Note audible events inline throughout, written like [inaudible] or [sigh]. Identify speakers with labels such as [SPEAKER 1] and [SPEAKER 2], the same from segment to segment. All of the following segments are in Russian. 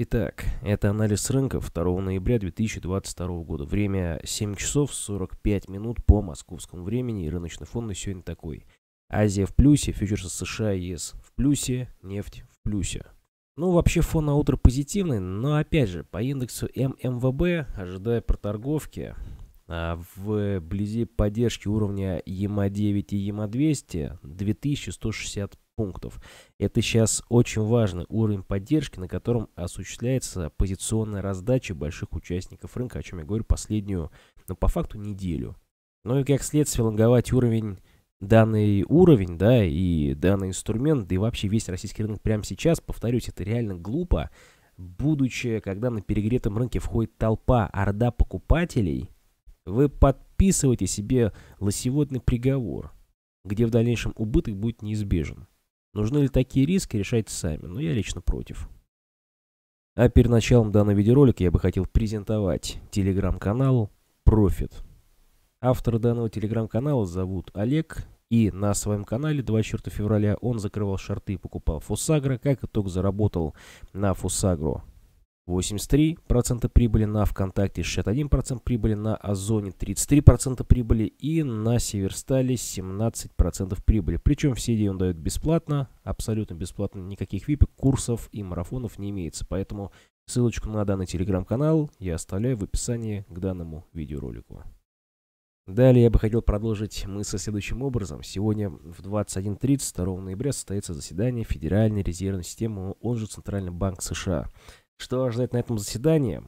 [SPEAKER 1] Итак, это анализ рынка 2 ноября 2022 года. Время 7 часов 45 минут по московскому времени. И рыночный фон на сегодня такой. Азия в плюсе, фьючерсы США и ЕС в плюсе, нефть в плюсе. Ну, вообще фон на утро позитивный, но опять же, по индексу ММВБ, ожидая проторговки, а, вблизи поддержки уровня ЕМА-9 и ЕМА-200 2165 пунктов. Это сейчас очень важный уровень поддержки, на котором осуществляется позиционная раздача больших участников рынка, о чем я говорю последнюю, ну, по факту, неделю. Ну и как следствие лонговать уровень данный уровень, да, и данный инструмент, да и вообще весь российский рынок прямо сейчас, повторюсь, это реально глупо, будучи, когда на перегретом рынке входит толпа, орда покупателей, вы подписываете себе лосеводный приговор, где в дальнейшем убыток будет неизбежен. Нужны ли такие риски, решайте сами, но я лично против. А перед началом данного видеоролика я бы хотел презентовать телеграм-канал Profit. Автора данного телеграм-канала зовут Олег, и на своем канале 24 февраля он закрывал шарты и покупал Фосагро. Как итог заработал на Фосагро 83% прибыли на ВКонтакте, 61% прибыли на Озоне, 33% прибыли и на Северстале 17% прибыли. Причем все идеи он дает бесплатно, абсолютно бесплатно, никаких VIP курсов и марафонов не имеется. Поэтому ссылочку на данный телеграм-канал я оставляю в описании к данному видеоролику. Далее я бы хотел продолжить мысль следующим образом. Сегодня в 21.30, 2 ноября, состоится заседание Федеральной резервной системы, он же Центральный банк США. Что ожидать на этом заседании?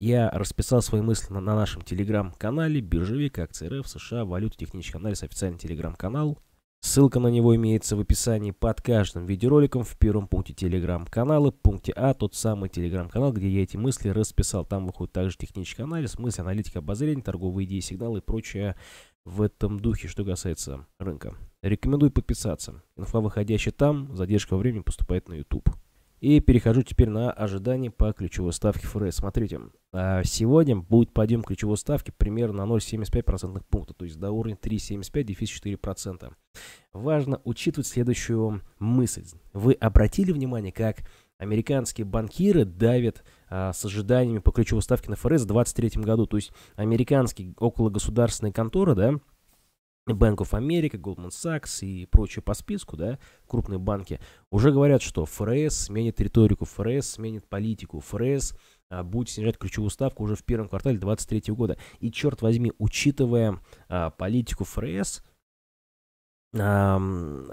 [SPEAKER 1] Я расписал свои мысли на, на нашем телеграм-канале «Биржевик. Акции РФ. США. Валюта. Технический анализ. Официальный телеграм-канал». Ссылка на него имеется в описании под каждым видеороликом в первом пункте телеграм-канала, пункте А, тот самый телеграм-канал, где я эти мысли расписал. Там выходит также технический анализ, мысли, аналитика, обозрение, торговые идеи, сигналы и прочее в этом духе, что касается рынка. Рекомендую подписаться. Инфа, выходящая там, задержка времени поступает на YouTube. И перехожу теперь на ожидание по ключевой ставке ФРС. Смотрите, а, сегодня будет подъем ключевой ставки примерно на 0,75% пункта, то есть до уровня 3,75, дефис 4%. Важно учитывать следующую мысль. Вы обратили внимание, как американские банкиры давят а, с ожиданиями по ключевой ставке на ФРС в 2023 году. То есть американские окологосударственные конторы, да, Bank of America, Goldman Sachs и прочие по списку, да, крупные банки, уже говорят, что ФРС сменит риторику, ФРС сменит политику, ФРС а, будет снижать ключевую ставку уже в первом квартале 2023 года. И, черт возьми, учитывая а, политику ФРС, а,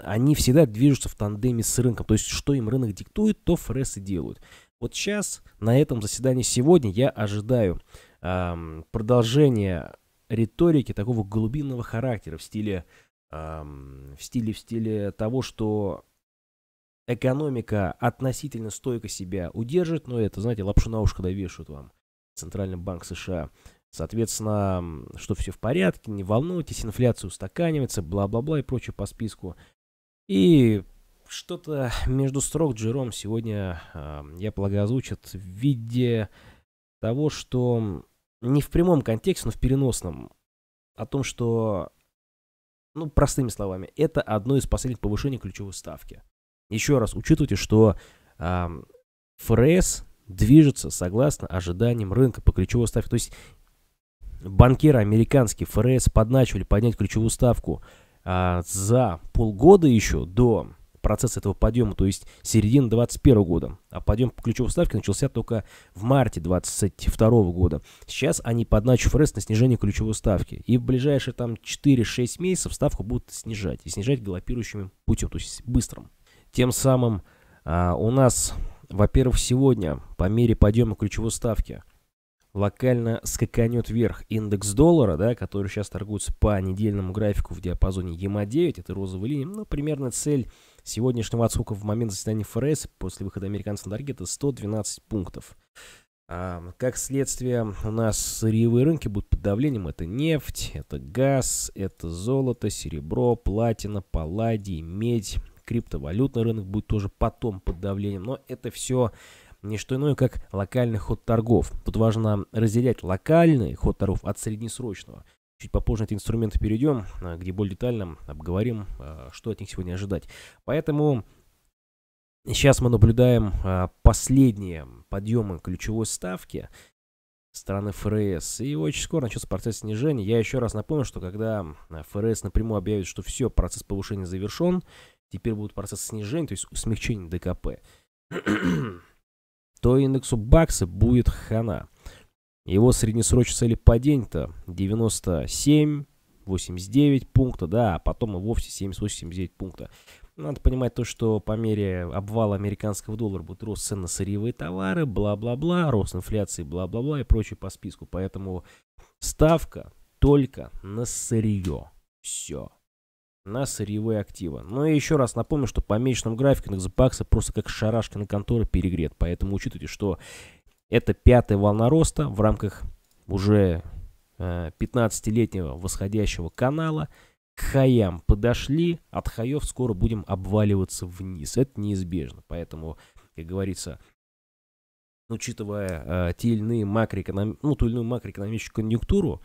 [SPEAKER 1] они всегда движутся в тандеме с рынком. То есть, что им рынок диктует, то ФРС и делают. Вот сейчас, на этом заседании сегодня, я ожидаю а, продолжения риторики такого глубинного характера в стиле, эм, в стиле, в стиле того, что экономика относительно стойко себя удержит, но это, знаете, лапшу на ушко довешивают вам Центральный банк США. Соответственно, что все в порядке, не волнуйтесь, инфляция устаканивается, бла-бла-бла и прочее по списку. И что-то между строк Джером сегодня, э, я полагаю, озвучит в виде того, что не в прямом контексте, но в переносном, о том, что, ну, простыми словами, это одно из последних повышений ключевой ставки. Еще раз, учитывайте, что э, ФРС движется согласно ожиданиям рынка по ключевой ставке. То есть банкиры американские ФРС подначивали поднять ключевую ставку э, за полгода еще до процесс этого подъема, то есть середина 2021 года. А подъем ключевой ставки начался только в марте 2022 года. Сейчас они подначат ФРС на снижение ключевой ставки. И в ближайшие там 4-6 месяцев ставку будут снижать. И снижать галопирующим путем, то есть быстрым. Тем самым а, у нас, во-первых, сегодня по мере подъема ключевой ставки локально скаканет вверх индекс доллара, да, который сейчас торгуется по недельному графику в диапазоне EMA-9, это розовая линия, ну, примерно цель сегодняшнего отсука в момент заседания ФРС после выхода американцев на торги это 112 пунктов. А, как следствие, у нас сырьевые рынки будут под давлением. Это нефть, это газ, это золото, серебро, платина, палладий, медь. Криптовалютный рынок будет тоже потом под давлением. Но это все не что иное, как локальный ход торгов. Тут важно разделять локальный ход торгов от среднесрочного. Чуть попозже эти инструменты перейдем, э, где более детально обговорим, э, что от них сегодня ожидать. Поэтому сейчас мы наблюдаем э, последние подъемы ключевой ставки страны ФРС. И очень скоро начнется процесс снижения. Я еще раз напомню, что когда ФРС напрямую объявит, что все, процесс повышения завершен, теперь будет процесс снижения, то есть смягчения ДКП, [clears throat] то индексу бакса будет хана. Его среднесрочные цели падения-то 97, 89 пункта, да, а потом и вовсе 78-79 пункта. Надо понимать то, что по мере обвала американского доллара будет рост цен на сырьевые товары, бла-бла-бла, рост инфляции, бла-бла-бла и прочее по списку. Поэтому ставка только на сырье. Все. На сырьевые активы. Но ну я еще раз напомню, что по месячному графику экзопакса просто как шарашка на конторы перегрет. Поэтому учитывайте, что это пятая волна роста в рамках уже 15-летнего э, восходящего канала. К хаям подошли, от хаев скоро будем обваливаться вниз. Это неизбежно, поэтому, как говорится, учитывая э, те иные макроэконом... ну, ту или иную макроэкономическую конъюнктуру,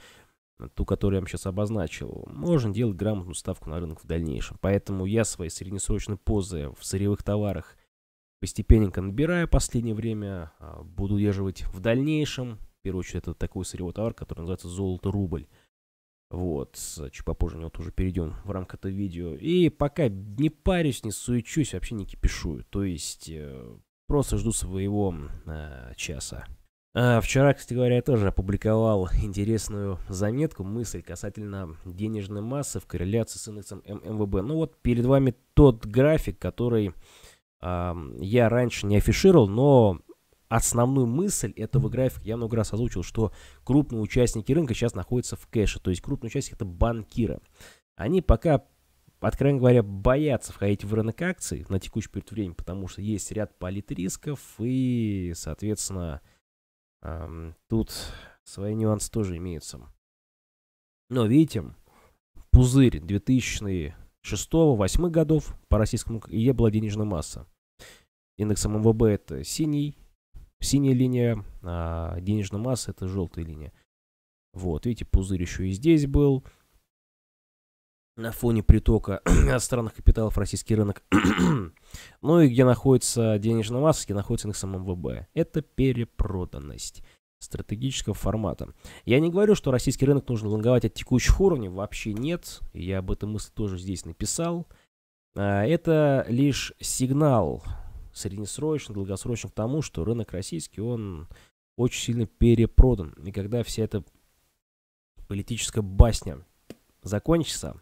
[SPEAKER 1] ту, которую я вам сейчас обозначил, можно делать грамотную ставку на рынок в дальнейшем. Поэтому я свои среднесрочные позы в сырьевых товарах постепенно набирая, последнее время, а, буду удерживать в дальнейшем. В первую очередь это такой сырьевой товар, который называется золото-рубль. Вот, а, чуть попозже на него тоже перейдем в рамках этого видео. И пока не парюсь, не суечусь, вообще не кипишу. То есть э, просто жду своего э, часа. А, вчера, кстати говоря, я тоже опубликовал интересную заметку, мысль касательно денежной массы в корреляции с индексом ММВБ. Ну вот перед вами тот график, который я раньше не афишировал, но основную мысль этого графика я много раз озвучил, что крупные участники рынка сейчас находятся в кэше, то есть крупные участники это банкиры. Они пока, откровенно говоря, боятся входить в рынок акций на текущий период времени, потому что есть ряд политрисков и, соответственно, тут свои нюансы тоже имеются. Но видите, пузырь 2000 6-8 годов по российскому КИЕ была денежная масса. Индекс МВБ это синий, синяя линия, а денежная масса это желтая линия. Вот, видите, пузырь еще и здесь был. На фоне притока [clears throat] странных капиталов российский рынок. [clears throat] ну и где находится денежная масса, где находится индекс МВБ. Это перепроданность стратегического формата. Я не говорю, что российский рынок нужно лонговать от текущих уровней, вообще нет. Я об этом мысли тоже здесь написал. А, это лишь сигнал среднесрочно, долгосрочно к тому, что рынок российский, он очень сильно перепродан. И когда вся эта политическая басня закончится,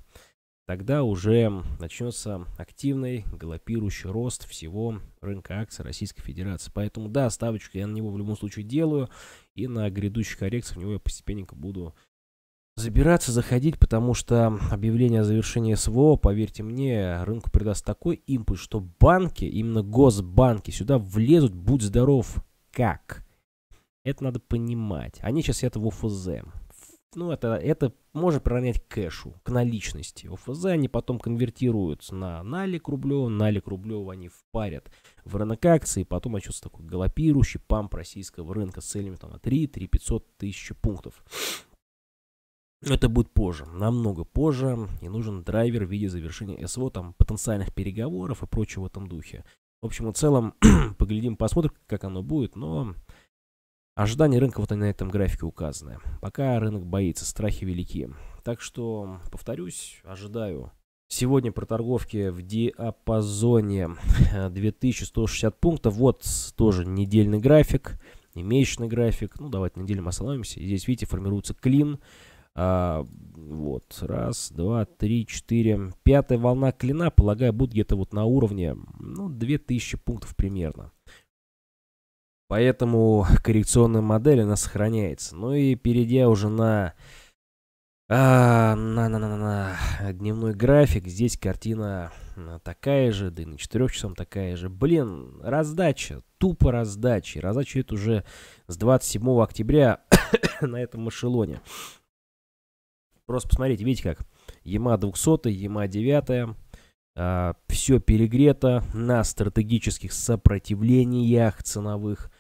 [SPEAKER 1] тогда уже начнется активный галопирующий рост всего рынка акций Российской Федерации. Поэтому да, ставочку я на него в любом случае делаю. И на грядущих коррекциях в него я постепенненько буду забираться, заходить, потому что объявление о завершении СВО, поверьте мне, рынку придаст такой импульс, что банки, именно госбанки, сюда влезут, будь здоров, как? Это надо понимать. Они сейчас это в ОФЗ. Ну, это, это может приравнять к кэшу, к наличности. ОФЗ они потом конвертируются на налик рублев, налик рублев они впарят в рынок акций, потом отчет такой галопирующий памп российского рынка с целями там, на 3, 3 500 тысяч пунктов. это будет позже, намного позже, и нужен драйвер в виде завершения СВО, там, потенциальных переговоров и прочего в этом духе. В общем в целом, [clears throat] поглядим, посмотрим, как оно будет, но ожидания рынка вот они на этом графике указаны. Пока рынок боится, страхи велики. Так что, повторюсь, ожидаю Сегодня про торговки в диапазоне 2160 э, пунктов. Вот тоже недельный график, и месячный график. Ну, давайте неделю остановимся. Здесь, видите, формируется клин. А, вот, раз, два, три, четыре. Пятая волна клина, полагаю, будет где-то вот на уровне, ну, 2000 пунктов примерно. Поэтому коррекционная модель, она сохраняется. Ну и перейдя уже на а, на-на-на-на, дневной график, здесь картина а, такая же, да и на 4 часам такая же. Блин, раздача, тупо раздача. Раздача это уже с 27 октября [coughs] на этом эшелоне. Просто посмотрите, видите как? Яма 200, Яма 9, э, все перегрето на стратегических сопротивлениях ценовых.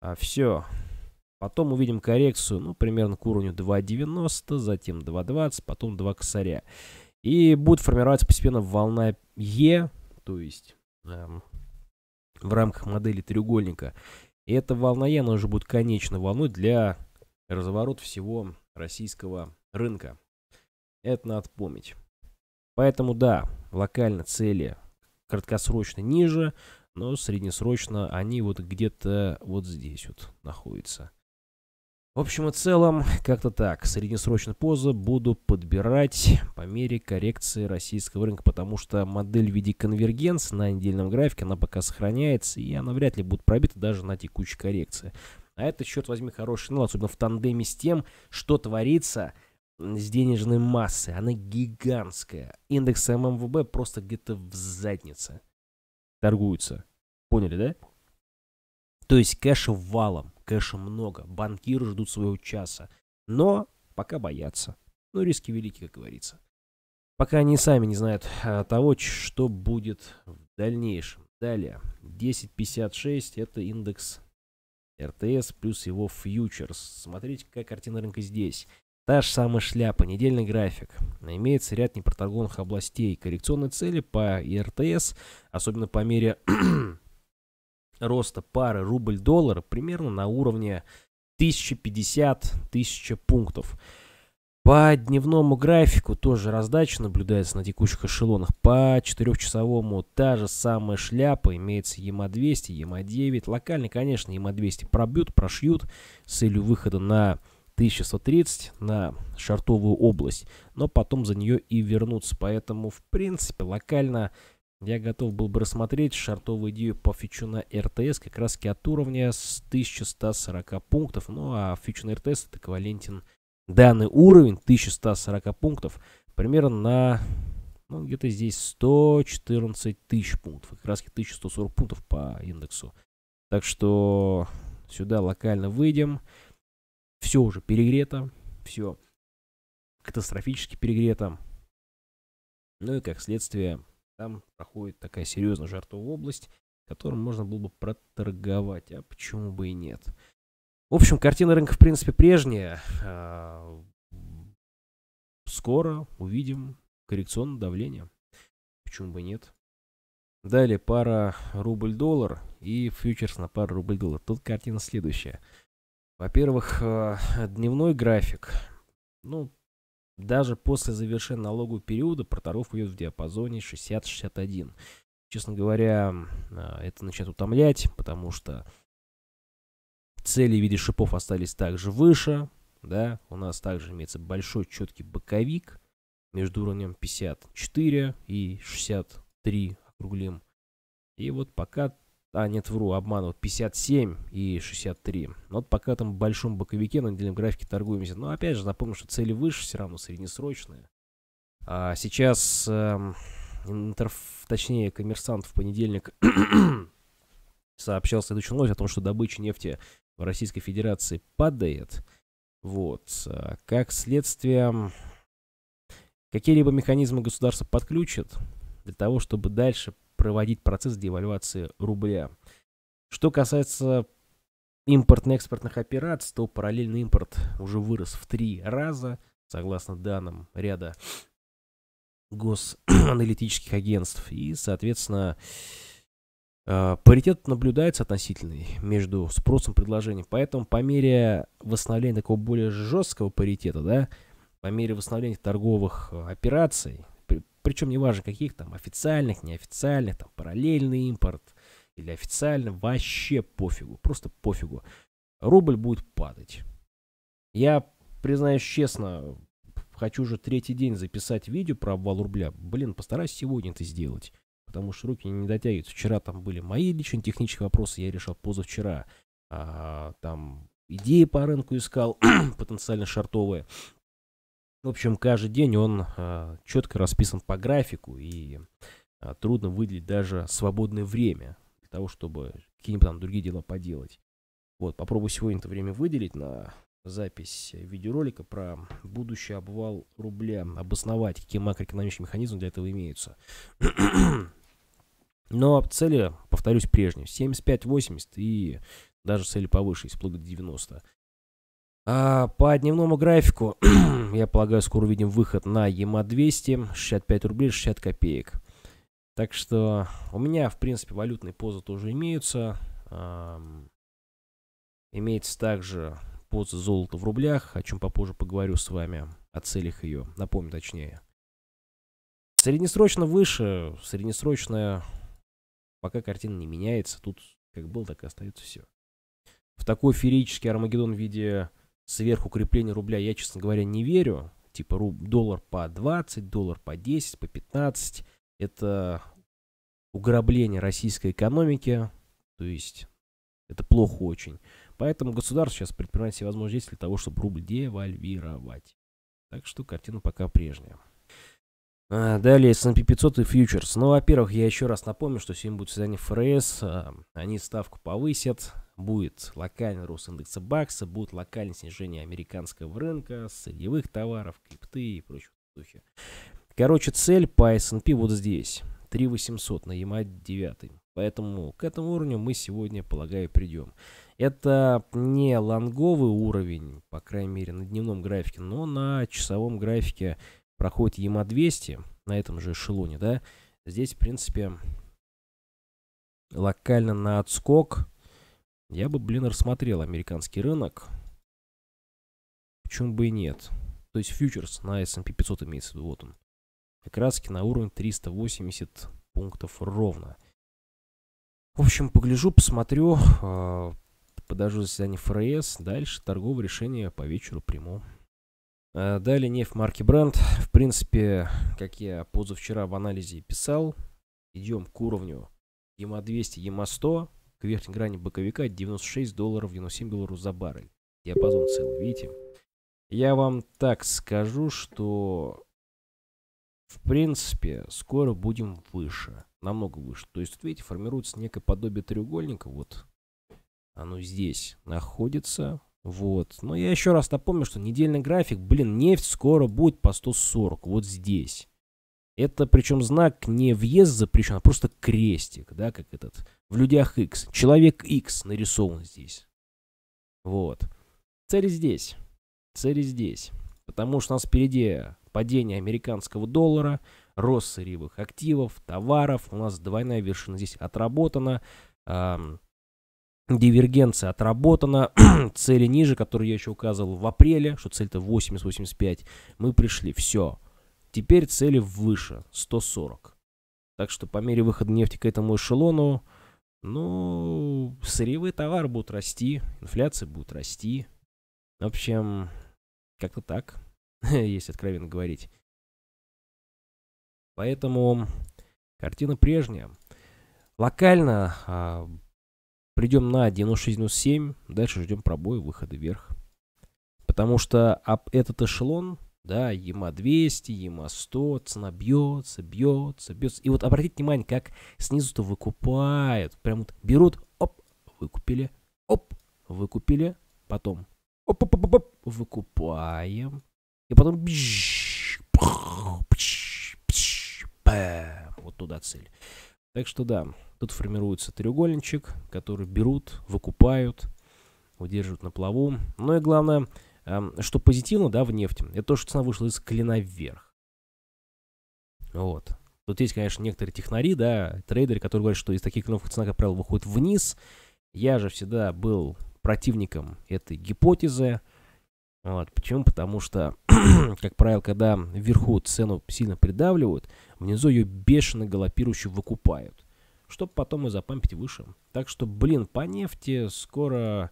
[SPEAKER 1] А все, Потом увидим коррекцию, ну, примерно к уровню 2.90, затем 2.20, потом 2 косаря. И будет формироваться постепенно волна Е, то есть эм, в рамках модели треугольника. И эта волна Е, она уже будет конечной волной для разворота всего российского рынка. Это надо помнить. Поэтому да, локально цели краткосрочно ниже, но среднесрочно они вот где-то вот здесь вот находятся. В общем и целом, как-то так. Среднесрочную позу буду подбирать по мере коррекции российского рынка, потому что модель в виде конвергенции на недельном графике, она пока сохраняется, и она вряд ли будет пробита даже на текущей коррекции. А это, счет возьми, хороший сигнал, особенно в тандеме с тем, что творится с денежной массой. Она гигантская. Индекс ММВБ просто где-то в заднице. Торгуются. Поняли, да? То есть кэша валом, кэша много, банкиры ждут своего часа. Но пока боятся. Ну, риски велики, как говорится. Пока они сами не знают э, того, что будет в дальнейшем. Далее, 10.56 это индекс РТС плюс его фьючерс. Смотрите, какая картина рынка здесь. Та же самая шляпа, недельный график. Имеется ряд непроторгованных областей. Коррекционные цели по РТС, особенно по мере роста пары рубль-доллар примерно на уровне 1050-1000 пунктов. По дневному графику тоже раздача наблюдается на текущих эшелонах. По четырехчасовому та же самая шляпа. Имеется ЕМА-200, ЕМА-9. Локально, конечно, ЕМА-200 пробьют, прошьют с целью выхода на 1130 на шартовую область. Но потом за нее и вернутся. Поэтому, в принципе, локально я готов был бы рассмотреть шартовую идею по фичу на РТС как раз от уровня с 1140 пунктов. Ну а фичу на РТС это эквивалентен данный уровень 1140 пунктов примерно на ну, где-то здесь 114 тысяч пунктов. Как раз 1140 пунктов по индексу. Так что сюда локально выйдем. Все уже перегрето. Все катастрофически перегрето. Ну и как следствие там проходит такая серьезно жертвовая область, которую можно было бы проторговать, а почему бы и нет. В общем, картина рынка, в принципе, прежняя. А, скоро увидим коррекционное давление. Почему бы и нет? Далее пара рубль-доллар и фьючерс на пару рубль-доллар. Тут картина следующая. Во-первых, а, дневной график. Ну, даже после завершения налогового периода проторов идет в диапазоне 60-61. Честно говоря, а, это начинает утомлять, потому что цели в виде шипов остались также выше. Да, у нас также имеется большой четкий боковик между уровнем 54 и 63, округлим. И вот пока а нет, вру, обманывают, 57 и 63. Ну, вот пока там в большом боковике на недельном графике торгуемся. Но опять же, напомню, что цели выше все равно среднесрочные. А сейчас, эм, интерф... точнее, коммерсант в понедельник [coughs] сообщал следующую новость о том, что добыча нефти в Российской Федерации падает. Вот. Э, как следствие, какие-либо механизмы государства подключат для того, чтобы дальше проводить процесс девальвации рубля. Что касается импортно-экспортных операций, то параллельный импорт уже вырос в три раза, согласно данным ряда госаналитических агентств. И, соответственно, э, паритет наблюдается относительный между спросом и предложением. Поэтому по мере восстановления такого более жесткого паритета, да, по мере восстановления торговых э, операций, причем неважно каких там, официальных, неофициальных, там параллельный импорт или официально, вообще пофигу, просто пофигу. Рубль будет падать. Я, признаюсь честно, хочу уже третий день записать видео про обвал рубля. Блин, постараюсь сегодня это сделать, потому что руки не дотягиваются. Вчера там были мои личные технические вопросы, я решал позавчера. А, там идеи по рынку искал, [clears throat] потенциально шартовые. В общем, каждый день он э, четко расписан по графику, и э, трудно выделить даже свободное время для того, чтобы какие-нибудь там другие дела поделать. Вот, попробую сегодня это время выделить на запись видеоролика про будущий обвал рубля, обосновать, какие макроэкономические механизмы для этого имеются. [clears throat] Но цели, повторюсь, прежние. 75-80 и даже цели повыше, вплоть до 90. А по дневному графику, [clears throat] я полагаю, скоро увидим выход на ЕМА-200, 65 рублей 60 копеек. Так что у меня, в принципе, валютные позы тоже имеются. Эм, имеется также поза золота в рублях, о чем попозже поговорю с вами, о целях ее, напомню точнее. Среднесрочно выше, среднесрочная, пока картина не меняется, тут как было, так и остается все. В такой феерический Армагеддон в виде сверх укрепления рубля я, честно говоря, не верю. Типа руб, доллар по 20, доллар по 10, по 15. Это уграбление российской экономики. То есть это плохо очень. Поэтому государство сейчас предпринимает все возможные действия для того, чтобы рубль девальвировать. Так что картина пока прежняя. А, далее S&P 500 и фьючерс. Ну, во-первых, я еще раз напомню, что сегодня будет свидание ФРС. А, они ставку повысят будет локальный рост индекса бакса, будет локальное снижение американского рынка, сырьевых товаров, крипты и прочего духе. Короче, цель по S&P вот здесь. 3800 на EMA 9. Поэтому к этому уровню мы сегодня, полагаю, придем. Это не лонговый уровень, по крайней мере, на дневном графике, но на часовом графике проходит EMA 200 на этом же эшелоне, да. Здесь, в принципе, локально на отскок – я бы, блин, рассмотрел американский рынок. Почему бы и нет? То есть фьючерс на S&P 500 имеется в виду, вот он. Как раз на уровень 380 пунктов ровно. В общем, погляжу, посмотрю, а, подожду заседание ФРС, дальше торговое решение по вечеру приму. А, далее нефть марки Brent. В принципе, как я позавчера в анализе писал, идем к уровню ЕМА-200, ЕМА-100 к верхней грани боковика 96 долларов 97 долларов за баррель. Диапазон целый, видите? Я вам так скажу, что в принципе скоро будем выше, намного выше. То есть, вот видите, формируется некое подобие треугольника, вот оно здесь находится, вот. Но я еще раз напомню, что недельный график, блин, нефть скоро будет по 140, вот здесь. Это причем знак не въезд запрещен, а просто крестик, да, как этот. В людях X. Человек X нарисован здесь. Вот. Цель здесь. Цель здесь. Потому что у нас впереди падение американского доллара, рост сырьевых активов, товаров. У нас двойная вершина здесь отработана. Эм, дивергенция отработана. [clears throat] цели ниже, которые я еще указывал в апреле, что цель-то 80-85. Мы пришли. Все. Теперь цели выше, 140. Так что по мере выхода нефти к этому эшелону, ну, сырьевые товары будут расти, инфляция будет расти. В общем, как-то так, [laughs] если откровенно говорить. Поэтому картина прежняя. Локально а, придем на 96.07, дальше ждем пробоя, выхода вверх. Потому что об этот эшелон да, ЕМА 200, ЕМА 100, цена бьется, бьется, бьется. И вот обратите внимание, как снизу-то выкупают, прям вот берут, оп, выкупили, оп, выкупили, потом оп, оп, оп, оп, выкупаем, и потом бж, пх, пш, пш, пэ, вот туда цель. Так что да, тут формируется треугольничек, который берут, выкупают, удерживают на плаву. Ну и главное, что позитивно, да, в нефти, это то, что цена вышла из клина вверх. Вот. Тут есть, конечно, некоторые технари, да, трейдеры, которые говорят, что из таких клинов цена, как правило, выходит вниз. Я же всегда был противником этой гипотезы. Вот. Почему? Потому что, [clears throat] как правило, когда вверху цену сильно придавливают, внизу ее бешено галопирующую выкупают, чтобы потом и запампить выше. Так что, блин, по нефти скоро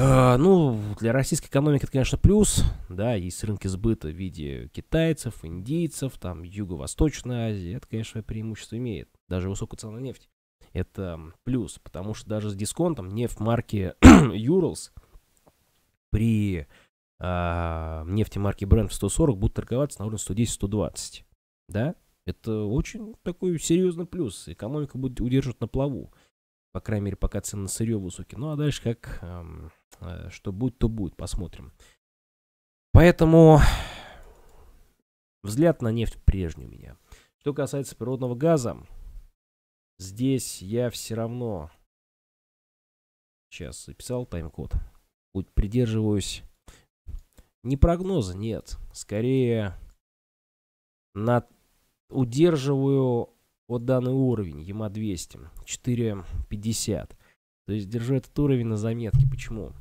[SPEAKER 1] а, ну, для российской экономики это, конечно, плюс. Да, есть рынки сбыта в виде китайцев, индийцев, там, юго восточной Азии, Это, конечно, преимущество имеет. Даже высокую цену на нефть. Это плюс, потому что даже с дисконтом нефть марки [clears throat] Urals при э, нефти марки Brent в 140 будет торговаться на уровне 110-120. Да? Это очень такой серьезный плюс. Экономика будет удерживать на плаву. По крайней мере, пока цены на сырье высокие. Ну, а дальше как... Эм, Э, что будет, то будет, посмотрим. Поэтому взгляд на нефть прежний у меня. Что касается природного газа, здесь я все равно... Сейчас записал тайм-код. Придерживаюсь не прогноза, нет. Скорее на... удерживаю вот данный уровень ЕМА-200, 4,50. То есть держу этот уровень на заметке. Почему?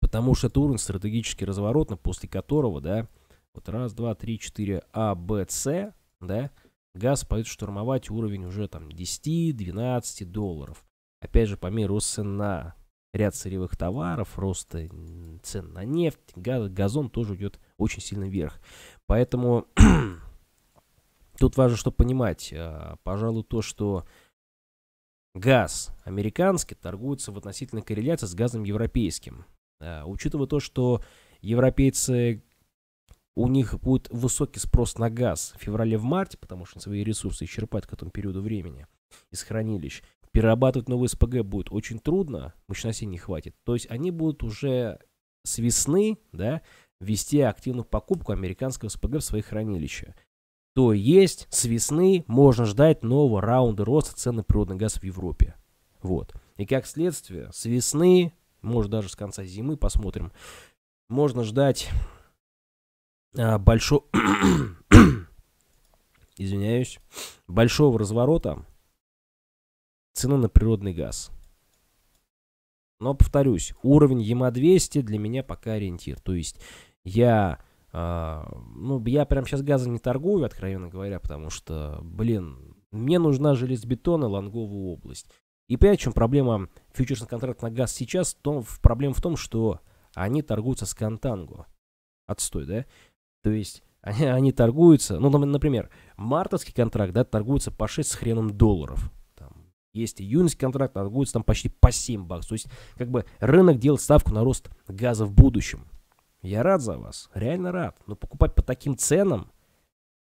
[SPEAKER 1] Потому что это уровень стратегически разворотный, после которого, да, вот раз, два, три, четыре, А, Б, С, да, газ пойдет штурмовать уровень уже там 10-12 долларов. Опять же, по мере роста на ряд сырьевых товаров, роста цен на нефть, газ, газон тоже идет очень сильно вверх. Поэтому [clears throat] тут важно что понимать. А, пожалуй, то, что Газ американский торгуется в относительной корреляции с газом европейским. А, учитывая то, что европейцы, у них будет высокий спрос на газ в феврале-марте, потому что свои ресурсы исчерпают к этому периоду времени из хранилищ, перерабатывать новый СПГ будет очень трудно, мощностей не хватит. То есть они будут уже с весны да, вести активную покупку американского СПГ в свои хранилища то есть с весны можно ждать нового раунда роста цен на природный газ в Европе. Вот. И как следствие, с весны, может даже с конца зимы, посмотрим, можно ждать а, большого... [coughs] Извиняюсь. Большого разворота цены на природный газ. Но повторюсь, уровень ЕМА-200 для меня пока ориентир. То есть я а, ну, я прям сейчас газом не торгую, откровенно говоря, потому что, блин, мне нужна железобетон и Лонговую область. И понимаете, в чем проблема фьючерсных контрактов на газ сейчас? То, проблема в том, что они торгуются с Контанго. Отстой, да? То есть [laughs] они, они торгуются, ну, например, мартовский контракт, да, торгуется по 6 с хреном долларов. Там есть июньский контракт, торгуется там почти по 7 баксов. То есть, как бы, рынок делает ставку на рост газа в будущем. Я рад за вас, реально рад. Но покупать по таким ценам,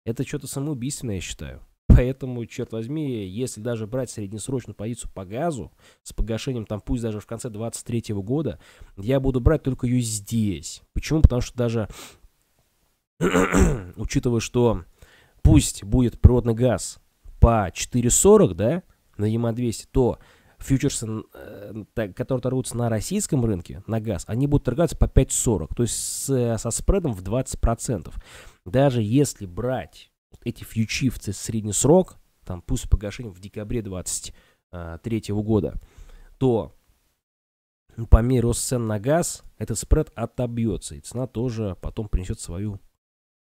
[SPEAKER 1] это что-то самоубийственное, я считаю. Поэтому, черт возьми, если даже брать среднесрочную позицию по газу с погашением, там пусть даже в конце 23 года, я буду брать только ее здесь. Почему? Потому что даже [clears throat] учитывая, что пусть будет природный газ по 4,40, да, на ЕМА-200, то фьючерсы, э, которые торгуются на российском рынке, на газ, они будут торговаться по 5,40, то есть с, э, со спредом в 20%. Даже если брать эти фьючивцы средний срок, там пусть с погашением в декабре 2023 э, года, то по мере роста цен на газ этот спред отобьется, и цена тоже потом принесет свою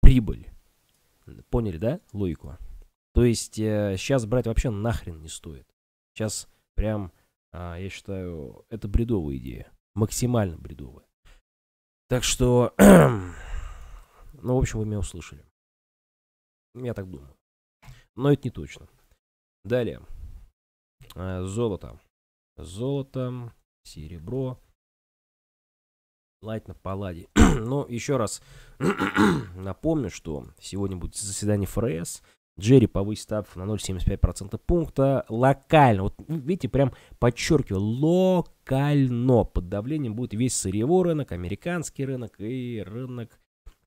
[SPEAKER 1] прибыль. Поняли, да, логику? То есть э, сейчас брать вообще нахрен не стоит. Сейчас Прям, а, я считаю, это бредовая идея. Максимально бредовая. Так что, [clears throat] ну, в общем, вы меня услышали. Я так думаю. Но это не точно. Далее. А, золото. Золото, серебро, платина, палладий. [clears throat] Но еще раз [clears throat] напомню, что сегодня будет заседание ФРС – Джерри повысит ставку на 0,75% пункта локально. Вот видите, прям подчеркиваю, локально. Под давлением будет весь сырьевой рынок, американский рынок и рынок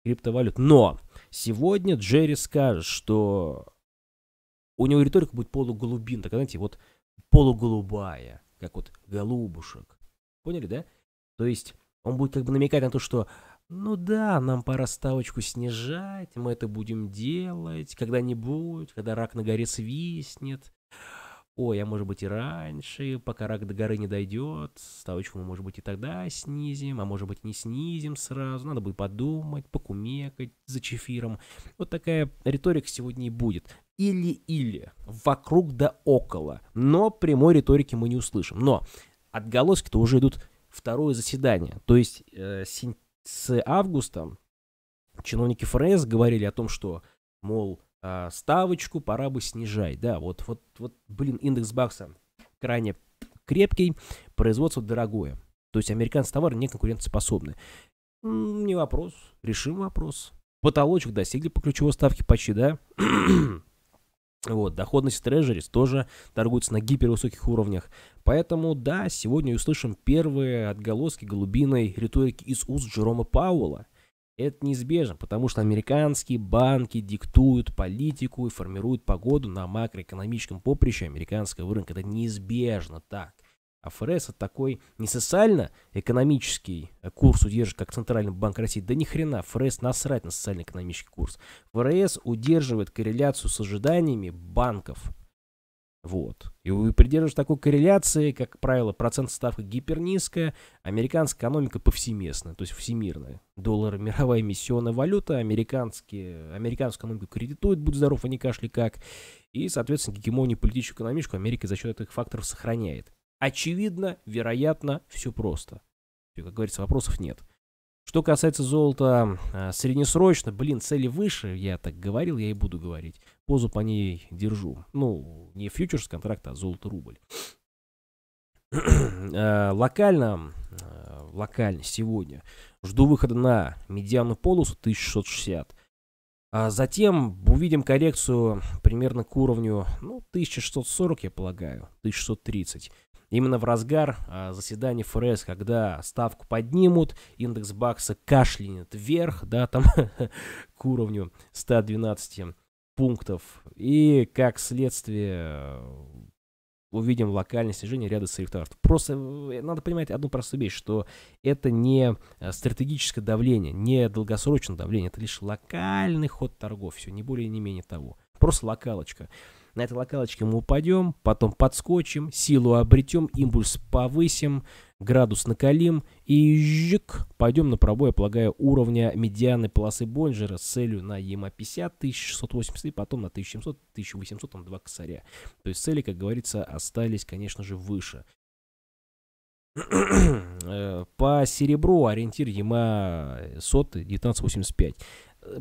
[SPEAKER 1] криптовалют. Но сегодня Джерри скажет, что у него риторика будет полуголубин, так знаете, вот полуголубая, как вот голубушек. Поняли, да? То есть он будет как бы намекать на то, что ну да, нам пора ставочку снижать, мы это будем делать когда-нибудь, когда рак на горе свистнет. Ой, а может быть и раньше, пока рак до горы не дойдет, ставочку мы, может быть, и тогда снизим, а может быть, не снизим сразу, надо будет подумать, покумекать за чефиром. Вот такая риторика сегодня и будет. Или-или, вокруг да около, но прямой риторики мы не услышим. Но отголоски-то уже идут второе заседание, то есть э, сентябрь с августа чиновники ФРС говорили о том, что, мол, а, ставочку пора бы снижать. Да, вот, вот, вот блин, индекс бакса крайне крепкий, производство дорогое. То есть американцы товары не конкурентоспособны. Не вопрос, решим вопрос. Потолочек достигли по ключевой ставке почти, да? [clears throat] Вот, доходность Treasuries тоже торгуется на гипервысоких уровнях. Поэтому, да, сегодня услышим первые отголоски голубиной риторики из уст Джерома Пауэлла. Это неизбежно, потому что американские банки диктуют политику и формируют погоду на макроэкономическом поприще американского рынка. Это неизбежно так. А ФРС такой не социально-экономический э, курс удержит, как Центральный банк России. Да ни хрена, ФРС насрать на социально-экономический курс. ФРС удерживает корреляцию с ожиданиями банков. Вот. И вы придерживаетесь такой корреляции, как правило, процент ставка гипернизкая, американская экономика повсеместная, то есть всемирная. Доллар – мировая эмиссионная валюта, американские, американскую экономику кредитуют, будь здоров, а не кашли как. И, соответственно, гегемонию политическую экономическую Америка за счет этих факторов сохраняет. Очевидно, вероятно, все просто. как говорится, вопросов нет. Что касается золота а, среднесрочно, блин, цели выше, я так говорил, я и буду говорить. Позу по ней держу. Ну, не фьючерс контракт, а золото-рубль. [clears throat] А, локально, а, локально сегодня жду выхода на медиану полосу 1660. затем увидим коррекцию примерно к уровню ну, 1640, я полагаю, 1630 именно в разгар а, заседания ФРС, когда ставку поднимут, индекс бакса кашлянет вверх, да, там [laughs] к уровню 112 пунктов. И как следствие увидим локальное снижение ряда секторов. Просто э, надо понимать одну простую вещь, что это не э, стратегическое давление, не долгосрочное давление, это лишь локальный ход торгов, все, не более, не менее того. Просто локалочка. На этой локалочке мы упадем, потом подскочим, силу обретем, импульс повысим, градус накалим и жик, пойдем на пробой, полагаю, уровня медианы полосы Больджера с целью на ЕМА 50, 1680 и потом на 1700, 1800, там два косаря. То есть цели, как говорится, остались, конечно же, выше. Э, по серебру ориентир ЕМА 100, 1985.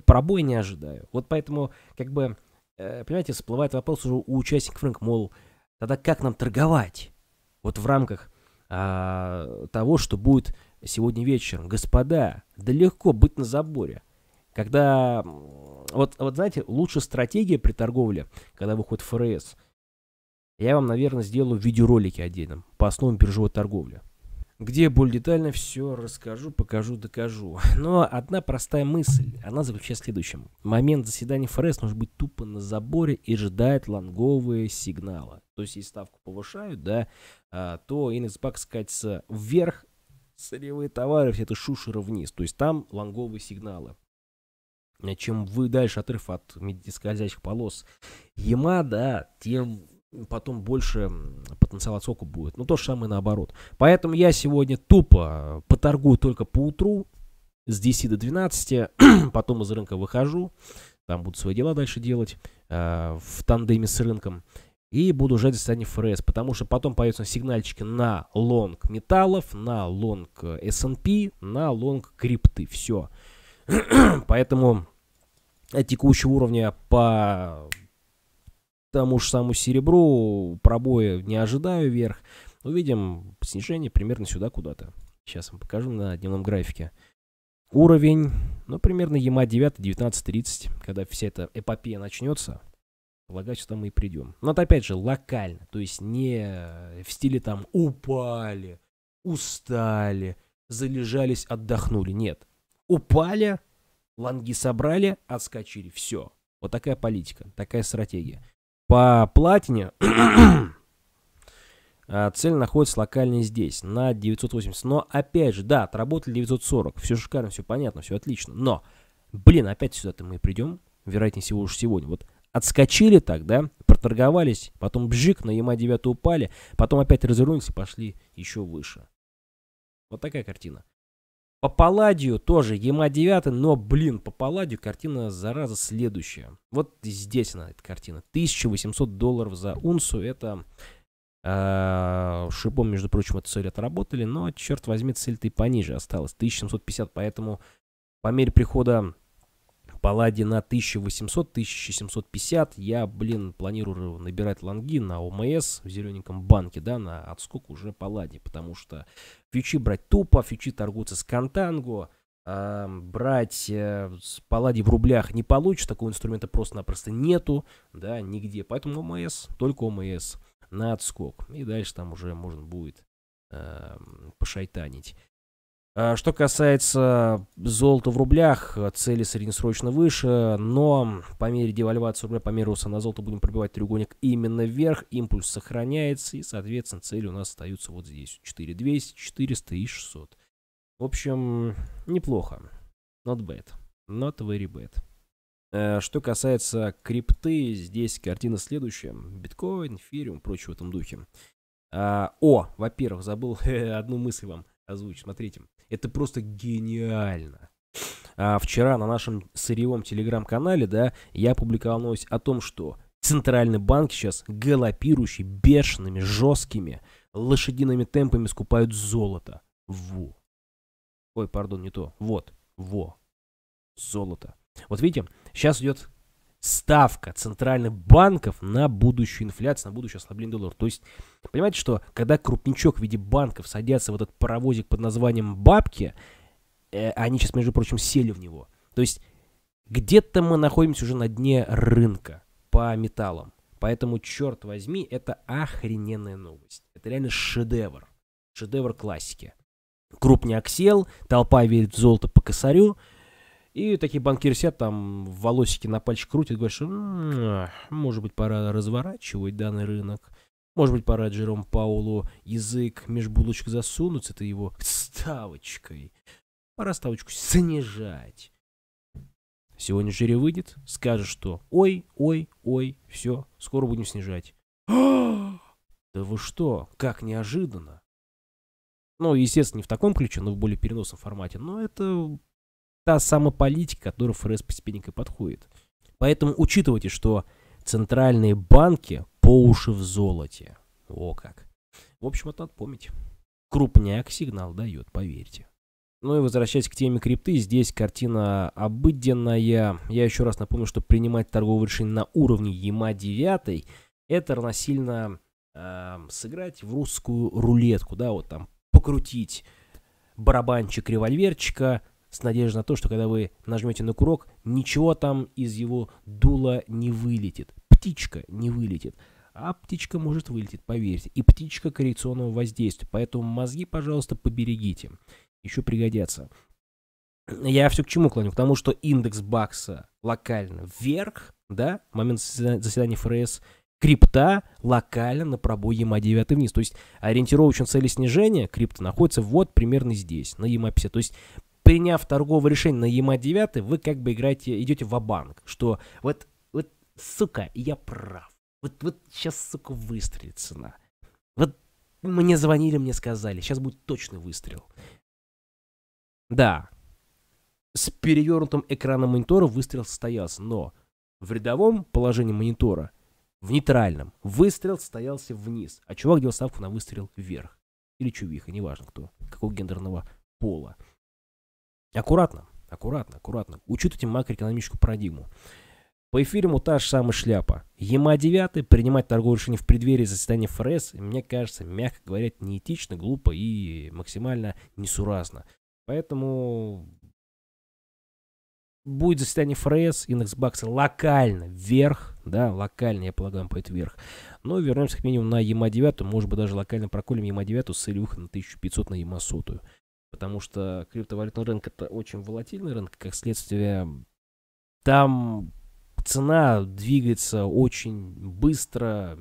[SPEAKER 1] Пробой не ожидаю. Вот поэтому, как бы, Э, понимаете, всплывает вопрос уже у участников рынка, мол, тогда как нам торговать? Вот в рамках а, того, что будет сегодня вечером. Господа, да легко быть на заборе. Когда, вот, вот знаете, лучшая стратегия при торговле, когда выходит ФРС, я вам, наверное, сделаю видеоролики отдельно по основам биржевой торговли где более детально все расскажу, покажу, докажу. [laughs] Но одна простая мысль, она заключается в следующем. Момент заседания ФРС может быть тупо на заборе и ждать лонговые сигналы. То есть, если ставку повышают, да, а, то индекс бак скатится вверх, сырьевые товары, все это шушеры вниз. То есть, там лонговые сигналы чем вы дальше отрыв от скользящих полос ема, да, тем потом больше потенциал отсока будет. Ну, то же самое наоборот. Поэтому я сегодня тупо э, поторгую только по утру с 10 до 12, [clears throat] потом из рынка выхожу, там буду свои дела дальше делать э, в тандеме с рынком, и буду ждать состояние ФРС, потому что потом появятся сигнальчики на лонг металлов, на лонг S&P, э, на лонг крипты, все. [clears throat] Поэтому от текущего уровня по тому же самому серебру пробоя не ожидаю вверх. Увидим ну, снижение примерно сюда куда-то. Сейчас вам покажу на дневном графике. Уровень, ну, примерно ЕМА 9, 19.30, когда вся эта эпопея начнется. Полагаю, что мы и придем. Но это, опять же, локально. То есть не в стиле там «упали», «устали», «залежались», «отдохнули». Нет. Упали, лонги собрали, отскочили. Все. Вот такая политика, такая стратегия. По платине [clears throat] а, цель находится локально здесь, на 980. Но опять же, да, отработали 940. Все шикарно, все понятно, все отлично. Но, блин, опять сюда-то мы придем. Вероятнее всего уж сегодня. Вот отскочили так, да, проторговались, потом бжик на ЕМА 9 упали, потом опять развернулись и пошли еще выше. Вот такая картина. По Палладию тоже ЕМА 9, но, блин, по Палладию картина, зараза, следующая. Вот здесь она, эта картина. 1800 долларов за унцию. Это э, шипом, между прочим, эту цель отработали, но, черт возьми, цель-то и пониже осталась. 1750, поэтому по мере прихода Палладе на 1800-1750. Я, блин, планирую набирать лонги на ОМС в зелененьком банке, да, на отскок уже Палладе, потому что фьючи брать тупо, фьючи торгуются с Контанго, э, а, брать э, с Палладе в рублях не получится, такого инструмента просто-напросто нету, да, нигде. Поэтому ОМС, только ОМС на отскок. И дальше там уже можно будет э, пошайтанить. Э, что касается золота в рублях, цели среднесрочно выше, но по мере девальвации рубля, по мере роста на золото будем пробивать треугольник именно вверх, импульс сохраняется, и, соответственно, цели у нас остаются вот здесь, 4200, 400 и 600. В общем, неплохо. Not bad. Not very bad. Э, что касается крипты, здесь картина следующая. биткоин, эфириум, прочее в этом духе. А, о, во-первых, забыл [laughs] одну мысль вам озвучить. Смотрите. Это просто гениально. А вчера на нашем сырьевом телеграм-канале, да, я публиковал новость о том, что Центральный банк сейчас галопирующий, бешеными, жесткими, лошадиными темпами скупают золото. Во. Ой, пардон, не то. Вот. Во. Золото. Вот видите, сейчас идет ставка центральных банков на будущую инфляцию, на будущее ослабление доллара. То есть, понимаете, что когда крупничок в виде банков садятся в этот паровозик под названием бабки, э, они сейчас, между прочим, сели в него. То есть, где-то мы находимся уже на дне рынка по металлам. Поэтому, черт возьми, это охрененная новость. Это реально шедевр. Шедевр классики. Крупняк сел, толпа верит в золото по косарю, и такие банкиры сидят там, волосики на пальчик крутят, говорят, что М может быть пора разворачивать данный рынок. Может быть пора Джером Паулу язык меж булочек засунуть, это его ставочкой. Пора ставочку снижать. Сегодня жюри выйдет, скажет, что ой, ой, ой, все, скоро будем снижать. [gasps] да вы что, как неожиданно. Ну, естественно, не в таком ключе, но в более переносном формате. Но это та самая политика, которую ФРС постепенно подходит. Поэтому учитывайте, что центральные банки по уши в золоте. О как. В общем, это надо помнить. Крупняк сигнал дает, поверьте. Ну и возвращаясь к теме крипты, здесь картина обыденная. Я еще раз напомню, что принимать торговые решения на уровне ЕМА 9 это равносильно э, а, сыграть в русскую рулетку, да, вот там покрутить барабанчик револьверчика, с надеждой на то, что когда вы нажмете на курок, ничего там из его дула не вылетит. Птичка не вылетит. А птичка может вылететь, поверьте. И птичка коррекционного воздействия. Поэтому мозги, пожалуйста, поберегите. Еще пригодятся. Я все к чему клоню? К тому, что индекс бакса локально вверх, да, в момент заседания ФРС, крипта локально на пробой ЕМА 9 вниз. То есть ориентировочно цели снижения крипта находится вот примерно здесь, на ЕМА 50. То есть приняв торговое решение на ЕМА 9, вы как бы играете, идете в банк что вот, вот, сука, я прав. Вот, вот сейчас, сука, выстрелит цена. Вот мне звонили, мне сказали, сейчас будет точный выстрел. Да, с перевернутым экраном монитора выстрел состоялся, но в рядовом положении монитора, в нейтральном, выстрел состоялся вниз, а чувак делал ставку на выстрел вверх. Или чувиха, неважно кто, какого гендерного пола. Аккуратно, аккуратно, аккуратно. Учитывайте макроэкономическую парадигму. По эфиру та же самая шляпа. ЕМА-9 принимать торговые решения в преддверии заседания ФРС, мне кажется, мягко говоря, неэтично, глупо и максимально несуразно. Поэтому будет заседание ФРС, индекс бакса локально вверх, да, локально, я полагаю, он пойдет вверх. Но ну вернемся к минимуму на ЕМА-9, может быть, даже локально проколем ЕМА-9 с целью выхода на 1500 на ема сотую потому что криптовалютный рынок это очень волатильный рынок, как следствие там цена двигается очень быстро,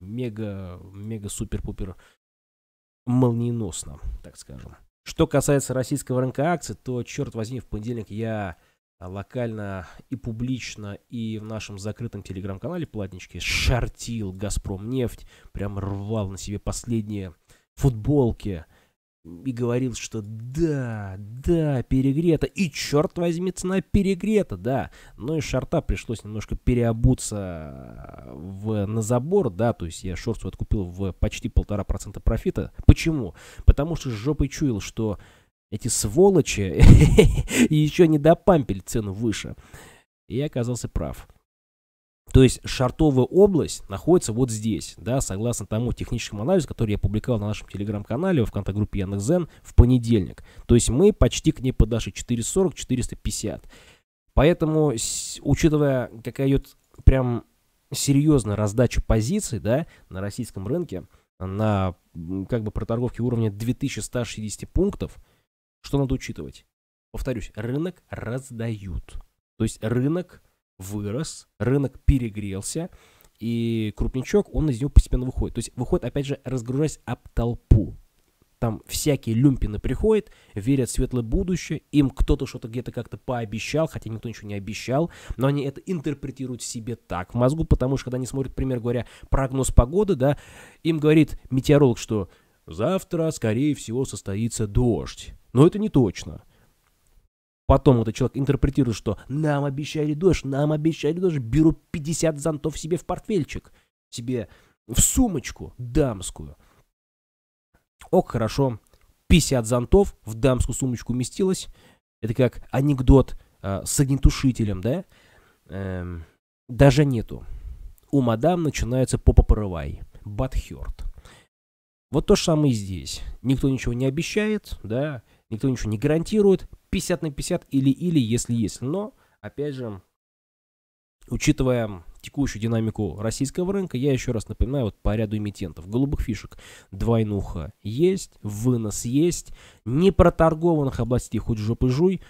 [SPEAKER 1] мега, мега супер-пупер молниеносно, так скажем. Что касается российского рынка акций, то, черт возьми, в понедельник я локально и публично, и в нашем закрытом телеграм-канале «Платнички» шортил «Газпром нефть», прям рвал на себе последние футболки – и говорил, что да, да, перегрета. И черт возьми, цена перегрета, да. Но и шорта пришлось немножко переобуться э, в, на забор, да. То есть я шорцу откупил в почти полтора процента профита. Почему? Потому что с жопой чуял, что эти сволочи [laughs] еще не допампили цену выше. И я оказался прав. То есть Шартовая область находится вот здесь, да, согласно тому техническому анализу, который я публиковал на нашем телеграм-канале в контакт-группе Яндекс.Зен в понедельник. То есть мы почти к ней подошли 440-450. Поэтому, учитывая, какая идет прям серьезная раздача позиций, да, на российском рынке, на как бы про проторговке уровня 2160 пунктов, что надо учитывать? Повторюсь, рынок раздают. То есть рынок вырос, рынок перегрелся, и крупничок, он из него постепенно выходит. То есть выходит, опять же, разгружаясь об толпу. Там всякие люмпины приходят, верят в светлое будущее, им кто-то что-то где-то как-то пообещал, хотя никто ничего не обещал, но они это интерпретируют себе так в мозгу, потому что когда они смотрят, пример говоря, прогноз погоды, да, им говорит метеоролог, что завтра, скорее всего, состоится дождь. Но это не точно. Потом этот человек интерпретирует, что «нам обещали дождь, нам обещали дождь, беру 50 зонтов себе в портфельчик, себе в сумочку дамскую». Ок, хорошо, 50 зонтов в дамскую сумочку уместилось. Это как анекдот э, с огнетушителем, да? Эм, даже нету. У мадам начинается попа-порывай, батхёрт. Вот то же самое и здесь. Никто ничего не обещает, да, никто ничего не гарантирует. 50 на 50 или-или, если есть. Но, опять же, учитывая текущую динамику российского рынка, я еще раз напоминаю, вот по ряду эмитентов. Голубых фишек двойнуха есть, вынос есть, не проторгованных областей хоть жопы жуй,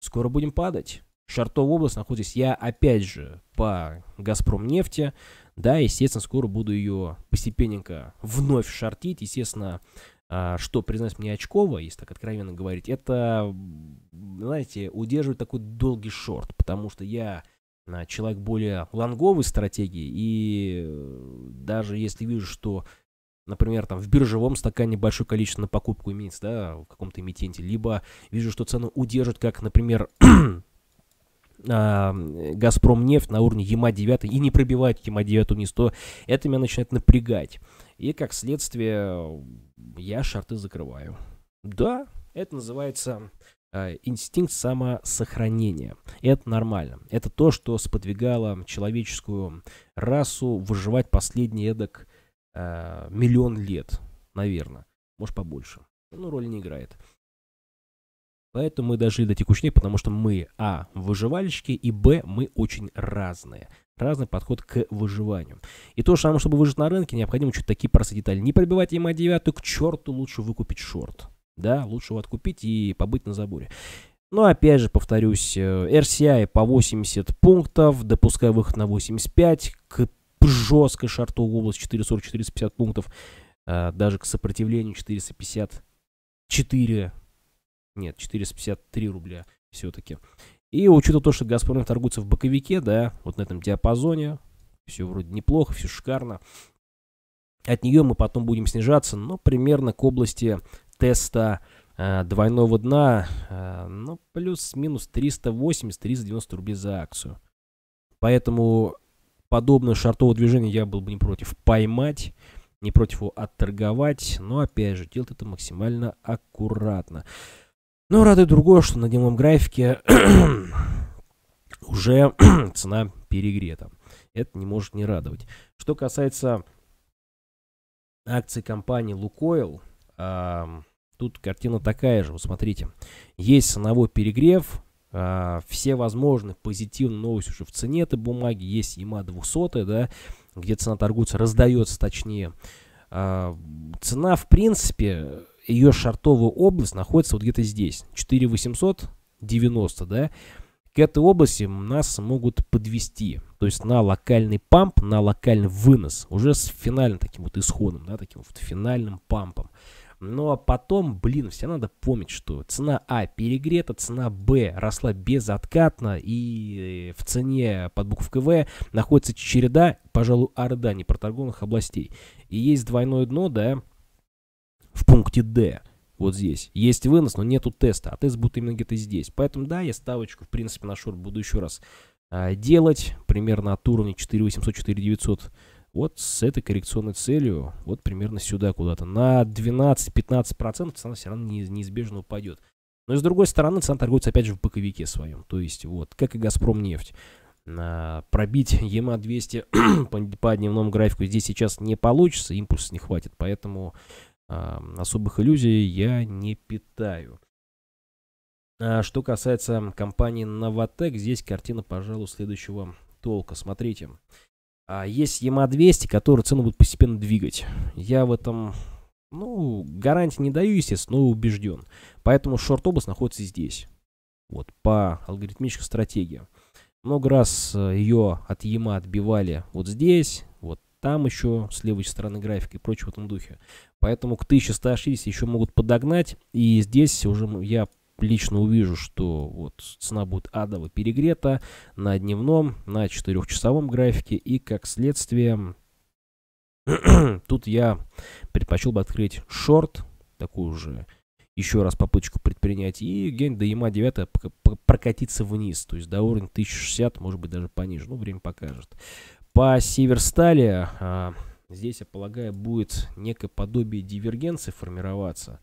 [SPEAKER 1] скоро будем падать. Шартовая область находится, я опять же по Газпром нефти, да, естественно, скоро буду ее постепенненько вновь шортить, естественно, а, что, признать мне очково, если так откровенно говорить, это, знаете, удерживать такой долгий шорт, потому что я а, человек более лонговой стратегии, и э, даже если вижу, что, например, там в биржевом стакане большое количество на покупку имеется, да, в каком-то эмитенте, либо вижу, что цену удержат, как, например, [clears throat] а, Газпром нефть на уровне ЕМА 9 и не пробивает ЕМА 9 вниз, то это меня начинает напрягать. И как следствие я шарты закрываю. Да, это называется э, инстинкт самосохранения. Это нормально. Это то, что сподвигало человеческую расу выживать последний эдак э, миллион лет, наверное. Может, побольше. Ну роли не играет. Поэтому мы дожили до текущей, потому что мы, а, выживальщики, и, б, мы очень разные разный подход к выживанию. И то же самое, чтобы выжить на рынке, необходимо чуть такие простые детали. Не пробивать ема 9 к черту лучше выкупить шорт. Да, лучше его откупить и побыть на заборе. Но опять же, повторюсь, э, RCI по 80 пунктов, допуская выход на 85, к жесткой шорту область 440-450 пунктов, э, даже к сопротивлению 454, нет, 453 рубля все-таки. И учитывая то, что Газпром торгуется в боковике, да, вот на этом диапазоне, все вроде неплохо, все шикарно. От нее мы потом будем снижаться, но примерно к области теста э, двойного дна, э, ну, плюс-минус 380-390 рублей за акцию. Поэтому подобное шартовое движение я был бы не против поймать, не против его отторговать, но, опять же, делать это максимально аккуратно. Но радует другое, что на дневном графике [clears throat] уже [clears throat] цена перегрета. Это не может не радовать. Что касается акций компании Лукойл, а, тут картина такая же. Вот смотрите, есть ценовой перегрев, а, все возможные позитивные новости уже в цене этой бумаги. Есть ИМА 200, да, где цена торгуется, раздается точнее. А, цена, в принципе, ее шартовая область находится вот где-то здесь. 4890, да? К этой области нас могут подвести. То есть на локальный памп, на локальный вынос. Уже с финальным таким вот исходом, да, таким вот финальным пампом. Но потом, блин, все надо помнить, что цена А перегрета, цена Б росла безоткатно, и э, в цене под буквой В находится череда, пожалуй, орда непроторгованных областей. И есть двойное дно, да, в пункте D. Вот здесь. Есть вынос, но нету теста. А тест будет именно где-то здесь. Поэтому, да, я ставочку, в принципе, на шорт буду еще раз э, делать. Примерно от уровня 4800, 4900. Вот с этой коррекционной целью, вот примерно сюда куда-то. На 12-15% цена все равно неизбежно упадет. Но и с другой стороны, цена торгуется опять же в боковике своем. То есть, вот, как и «Газпром» нефть. А, пробить ЕМА-200 [clears throat] по, по дневному графику здесь сейчас не получится, импульс не хватит. Поэтому особых иллюзий я не питаю. А что касается компании Novatec, здесь картина, пожалуй, следующего толка. Смотрите, а есть EMA-200, которые цену будут постепенно двигать. Я в этом, ну, гарантии не даю, естественно, но убежден. Поэтому шорт-область находится здесь. Вот, по алгоритмической стратегии. Много раз э, ее от EMA отбивали вот здесь, вот там еще с левой стороны графика и прочего в этом духе. Поэтому к 1160 еще могут подогнать, и здесь уже я лично увижу, что вот цена будет адово перегрета на дневном, на 4-часовом графике, и как следствие [clears throat] тут я предпочел бы открыть шорт, такую же еще раз попыточку предпринять, и где-нибудь до ЕМА 9 прокатиться вниз, то есть до уровня 1060, может быть, даже пониже, ну, время покажет по Северстали а, здесь, я полагаю, будет некое подобие дивергенции формироваться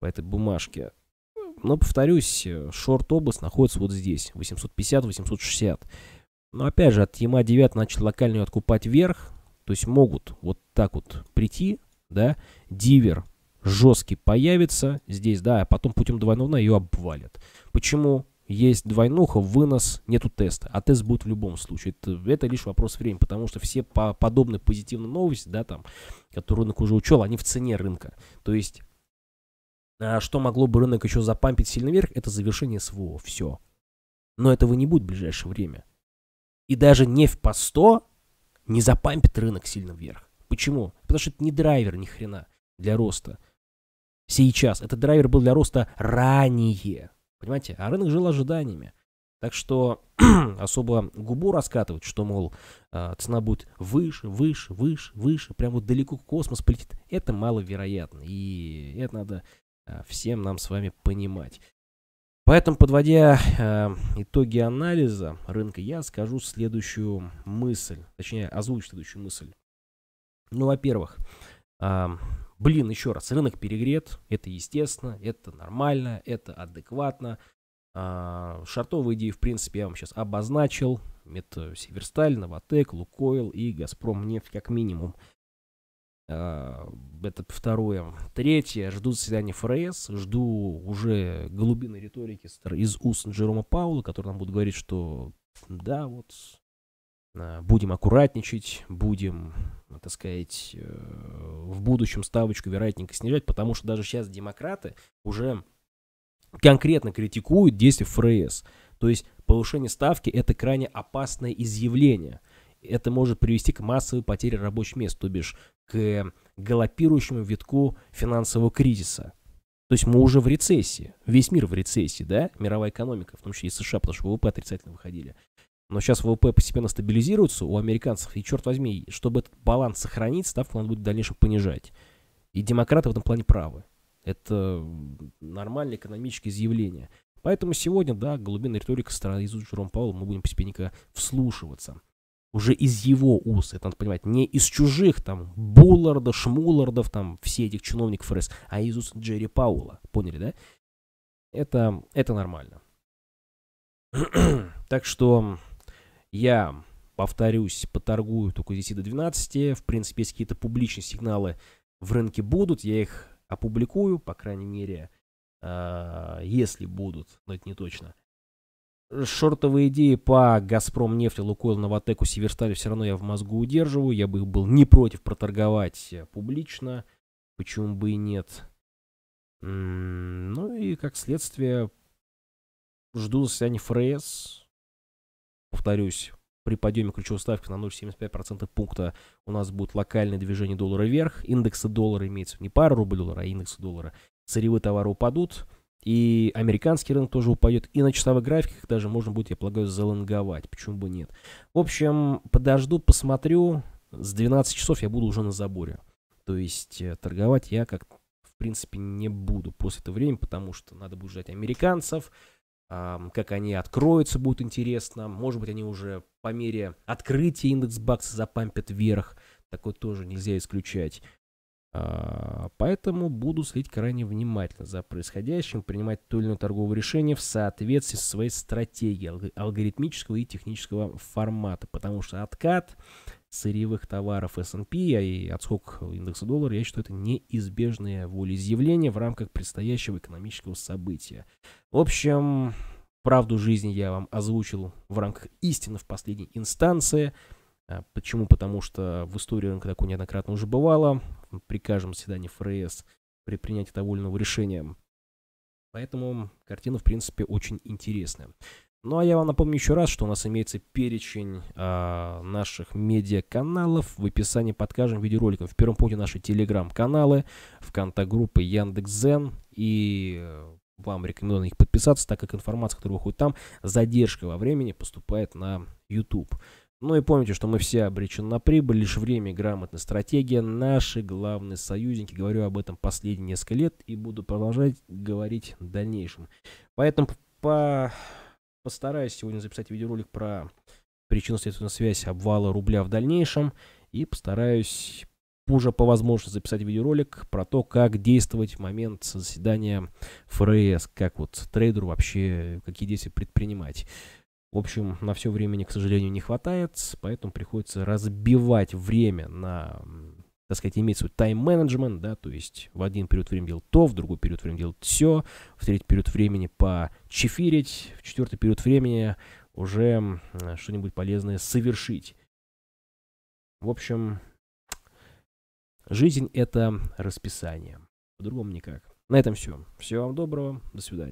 [SPEAKER 1] по этой бумажке. Но, повторюсь, шорт-область находится вот здесь, 850-860. Но, опять же, от Яма 9 начал локально откупать вверх, то есть могут вот так вот прийти, да, дивер жесткий появится здесь, да, а потом путем двойного 2.0 ее обвалят. Почему? есть двойнуха, вынос, нету теста. А тест будет в любом случае. Это, это лишь вопрос времени, потому что все по подобные позитивные новости, да, там, которые рынок уже учел, они в цене рынка. То есть, а, что могло бы рынок еще запампить сильно вверх, это завершение СВО. Все. Но этого не будет в ближайшее время. И даже нефть по 100 не запампит рынок сильно вверх. Почему? Потому что это не драйвер ни хрена для роста. Сейчас. Этот драйвер был для роста ранее. Понимаете? А рынок жил ожиданиями. Так что [clears throat] особо губу раскатывать, что, мол, э, цена будет выше, выше, выше, выше, прям вот далеко в космос полетит, это маловероятно. И это надо э, всем нам с вами понимать. Поэтому, подводя э, итоги анализа рынка, я скажу следующую мысль, точнее, озвучу следующую мысль. Ну, во-первых, э, Блин, еще раз, рынок перегрет, это естественно, это нормально, это адекватно. А, шартовые идеи, в принципе, я вам сейчас обозначил. Это Северсталь, Новотек, Лукойл и Газпром нефть как минимум. А, это второе. Третье. Жду заседания ФРС. Жду уже глубины риторики из уст Джерома Паула, который нам будет говорить, что да, вот Э, будем аккуратничать, будем, э, так сказать, э, в будущем ставочку вероятненько снижать, потому что даже сейчас демократы уже конкретно критикуют действия ФРС. То есть повышение ставки – это крайне опасное изъявление. Это может привести к массовой потере рабочих мест, то бишь к галопирующему витку финансового кризиса. То есть мы уже в рецессии, весь мир в рецессии, да, мировая экономика, в том числе и США, потому что ВВП отрицательно выходили. Но сейчас ВВП постепенно стабилизируется у американцев, и черт возьми, чтобы этот баланс сохранить, ставку надо будет в дальнейшем понижать. И демократы в этом плане правы. Это нормальное экономическое изъявление. Поэтому сегодня, да, глубинная риторика страны из Джером Пауэлла мы будем постепенненько вслушиваться. Уже из его уст, это надо понимать, не из чужих, там, Булларда, Шмуллардов, там, все этих чиновников ФРС, а из уст Джерри Паула Поняли, да? Это, это нормально. [clears throat] так что я повторюсь, поторгую только с 10 до 12. В принципе, есть какие-то публичные сигналы в рынке будут, я их опубликую, по крайней мере, а, если будут, но это не точно. Шортовые идеи по Газпром, нефти, Лукойл, Новотеку, Северстали все равно я в мозгу удерживаю. Я бы был не против проторговать публично. Почему бы и нет? Ну и как следствие жду заседания ФРС повторюсь, при подъеме ключевой ставки на 0,75% пункта у нас будет локальное движение доллара вверх, индексы доллара имеется не пара рубль-доллара, а индексы доллара. Сырьевые товары упадут, и американский рынок тоже упадет. И на часовых графиках даже можно будет, я полагаю, залонговать. Почему бы нет? В общем, подожду, посмотрю. С 12 часов я буду уже на заборе. То есть э, торговать я как в принципе не буду после этого времени, потому что надо будет ждать американцев, как они откроются, будет интересно. Может быть, они уже по мере открытия индекс-бакса запампят вверх. Такое тоже нельзя исключать. А, поэтому буду следить крайне внимательно за происходящим, принимать то или иное торговое решение в соответствии со своей стратегией алгоритмического и технического формата, потому что откат сырьевых товаров S&P а и отскок индекса доллара, я считаю, это неизбежное волеизъявление в рамках предстоящего экономического события. В общем, правду жизни я вам озвучил в рамках истины в последней инстанции. А, почему? Потому что в истории рынка такое неоднократно уже бывало. При каждом заседании ФРС при принятии того или иного решения Поэтому картина, в принципе, очень интересная. Ну а я вам напомню еще раз, что у нас имеется перечень э, наших медиаканалов в описании под каждым видеороликом. В первом пункте наши телеграм-каналы, вконтагруппы Яндекс.Зен и э, вам рекомендовано их подписаться, так как информация, которая выходит там, задержка во времени поступает на YouTube. Ну и помните, что мы все обречены на прибыль, лишь время грамотная стратегия. Наши главные союзники. Говорю об этом последние несколько лет и буду продолжать говорить в дальнейшем. Поэтому по Постараюсь сегодня записать видеоролик про причинно-следственную связь обвала рубля в дальнейшем. И постараюсь уже по возможности записать видеоролик про то, как действовать в момент заседания ФРС, как вот трейдеру вообще, какие действия предпринимать. В общем, на все времени, к сожалению, не хватает, поэтому приходится разбивать время на так сказать, иметь свой тайм-менеджмент, да, то есть в один период времени делать то, в другой период времени делать все, в третий период времени почефирить, в четвертый период времени уже что-нибудь полезное совершить. В общем, жизнь — это расписание. По-другому никак. На этом все. Всего вам доброго. До свидания.